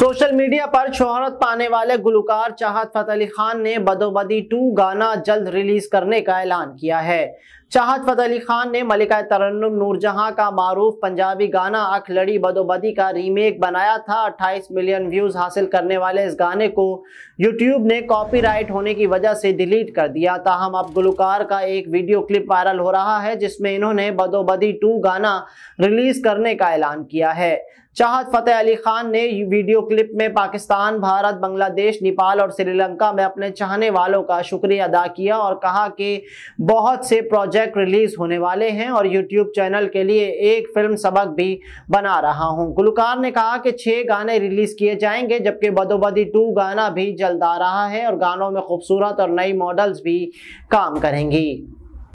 social media पर शोहरत पाने वाले गुलकार चाहत फतेह अली खान ने बदोबदी टू गाना जल्द रिलीज करने का ऐलान किया है चाहत फतेह अली खान ने मलिका तरन्नुम नूरजहां का मारूफ पंजाबी गाना अख लड़ी बदोबदी का रीमेक बनाया था 28 मिलियन व्यूज हासिल करने वाले इस गाने को यूट्यूब ने कॉपीराइट होने की वजह से डिलीट कर दिया ताहम अब गुलकार का एक वीडियो क्लिप वायरल हो रहा है जिसमें इन्होंने बदोबदी टू गाना रिलीज करने का ऐलान किया है चाहत फतेह अली खान ने वीडियो क्लिप में पाकिस्तान भारत बांग्लादेश नेपाल और श्रीलंका में अपने चाहने वालों का शुक्रिया अदा किया और कहा कि बहुत से प्रोजेक्ट रिलीज होने वाले हैं और यूट्यूब चैनल के लिए एक फिल्म सबक भी बना रहा हूं गुलकार ने कहा कि छः गाने रिलीज किए जाएंगे जबकि बदोबदी टू गाना भी जल्द आ रहा है और गानों में खूबसूरत और नई मॉडल्स भी काम करेंगी